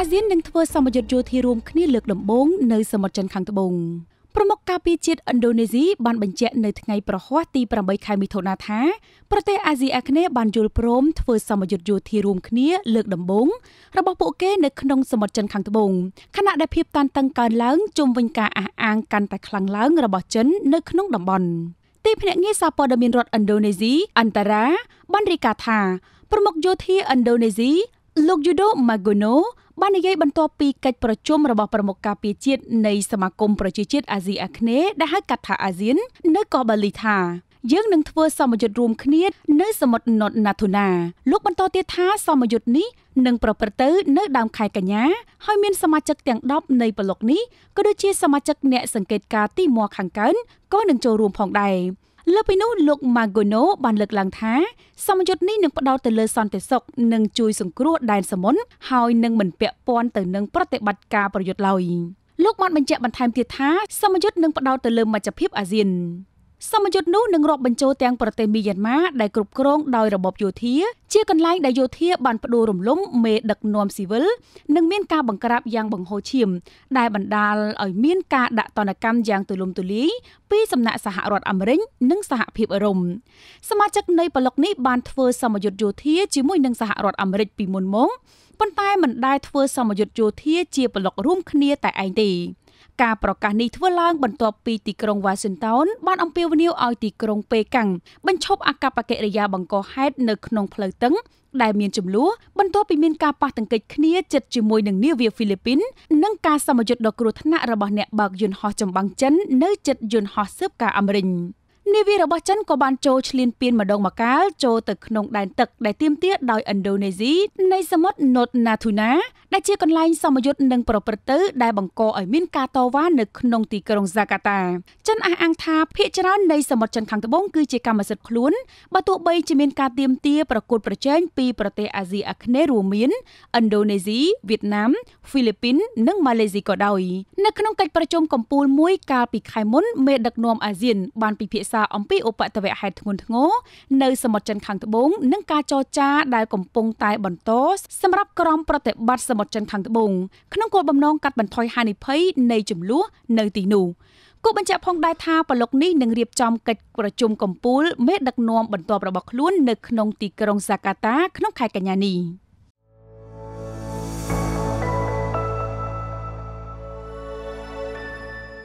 អាស៊ាននឹងធ្វើសម្ពយុទ្ធយោធារួមគ្នាលើកដំបូងនៅសមុទ្រចិនខាងត្បូងប្រមុខការពារជាតិឥណ្ឌូនេស៊ីបានបញ្ជាក់នៅថ្ងៃប្រហ័សទី8ខែមិថុនាថាប្រទេសអាស៊ីអាគ្នេយ៍បានយល់ព្រមធ្វើសម្ពយុទ្ធយោធារួមគ្នាលើកដំបូងរបស់ពួកគេនៅក្នុងសមុទ្រចិនខាងត្បូងខណៈដែលភាពតានតឹងកើនឡើងជុំវិញការអះអាងកាន់តែខ្លាំងឡើងរបស់ចិននៅក្នុងតំបន់ទីភ្នាក់ងារសារព័ត៌មានរដ្ឋឥណ្ឌូនេស៊ីអន្តរាបានរាយការណ៍ថាប្រមុខយោធាឥណ្ឌូនេស៊ីលោកយូដូម៉ាហ្គូណូបាននិយាយបន្ទាប់ពីកិច្ចប្រជុំរបស់ប្រមុខការពារជាតិនៃសមាគមប្រជាជាតិអាស៊ីអាគ្នេយ៍ដែលហៅកាត់ថាអាស៊ាន នៅកូបាលីថាយើងនឹងធ្វើសមយុទ្ធរួមគ្នានៅសមុទ្រណុតណាធូណា លោកបន្តទៀតថាសមយុទ្ធនេះនឹងប្រព្រឹត្តទៅនៅដើម ខែកញ្ញាហើយមានសមាជិកទាំង10នៃប្លុកនេះក៏ដូចជាសមាជិកអ្នកសង្កេតការទីមួខាងកើនក៏នឹងចូលរួមផងដែរលើពីនោះលោក Magono បានលើកឡើងថាសមយុទ្ធនេះនឹងផ្ដោតទៅលើសន្តិសុខនិងជួយសង្គ្រោះដែនសមុទ្រហើយនឹងមិនពាក់ព័ន្ធទៅនឹងប្រតិបត្តិការប្រយុទ្ធឡើយលោកបានបញ្ជាក់បន្ថែមទៀតថាសមយុទ្ធនឹងផ្ដោតទៅលើមជ្ឈភាពអាស៊ានសមយុទ្ធនោះនឹងរាប់បញ្ចូលទាំងប្រទេសមីយ៉ាន់ម៉ាដែលគ្រប់គ្រងដោយរបបយោធាជាកន្លែងដែលយោធាបានផ្ដួលរំលំមេដឹកនាំស៊ីវិលនិងមានការបង្ក្រាបយ៉ាងបង្ហូរឈាមដែលបណ្ដាលឲ្យមានការដាក់ទណ្ឌកម្មយ៉ាងទូលំទូលាយពីសំណាក់សហរដ្ឋអាមេរិកនិងសហភាពអឺរ៉ុបសមាជិកនៃប្លុកនេះបានធ្វើសមយុទ្ធយោធាជាមួយនឹងសហរដ្ឋអាមេរិកពីមុនមកប៉ុន្តែមិនដែលធ្វើសមយុទ្ធយោធាជាប្លុករួមគ្នាតែឯងទេការប្រកាសនេះធ្វើឡើងបន្ទាប់ពីទីក្រុង Washington បានអំពាវនាវឲ្យទីក្រុងប៉េកាំងបញ្ឈប់អកប្បកិរិយាបង្កហេតុនៅក្នុងផ្លូវទឹកដែលមានចំនួនបន្ទាប់ពីមានការប៉ះទង្គិចគ្នាជិតជាមួយនឹងនាវាហ្វីលីពីននិងការសម្ពយុទ្ធដ៏គ្រោះថ្នាក់របស់អ្នកបើកយន្តហោះចម្បាំងចិននៅជិតយន្តហោះស៊ើបការអាមេរិកនាវារបស់ចិនក៏បានចូលឈ្លានពានម្ដងម្កាលចូលទៅក្នុងដែនទឹកដែលទាមទារដោយឥណ្ឌូនេស៊ីនៃសមុទ្រ North Natuna ដែលជាកន្លែងសមយុទ្ធនិងប្រព្រឹត្តទៅដែលបង្កឲ្យមានការតវ៉ានៅក្នុងទីក្រុង Jakarta ចិនអះអាងថាភាគច្រើននៃសមុទ្រចិនខាងត្បូងគឺជាកម្មសិទ្ធិខ្លួនបើទោះបីជាមាន ការទាមទារប្រកួតប្រជែងពីប្រទេសអាស៊ីអាគ្នេយ៍រួមមានឥណ្ឌូនេស៊ីវៀតណាមហ្វីលីពីននិងម៉ាឡេស៊ីក៏ដោយ នៅក្នុងកិច្ចប្រជុំកំពូលមួយ កាលពីខែមុនមេដឹកនាំអាស៊ាន បានពិភាក្សាការអំពីឧបតវៈហេតុធ្ងន់ធ្ងរនៅសមុទ្រចិនខាងត្បូងនិងការចរចាដែលកំពុងតែបន្តសម្រាប់ក្រុមប្រតិបត្តិសមុទ្រចិនខាងត្បូងក្នុងគោលបំណងកាត់បន្ថយហានិភ័យនៃចំនួននៅទីនោះគូបញ្ជាក់ផងដែរថាប្រឡុកនេះនឹងរៀបចំកិច្ចប្រជុំកំពូលមេដឹកនាំបន្ទាប់របស់ខ្លួននៅក្នុងទីក្រុងហ្សាកាតា ក្នុងខែកញ្ញានេះ។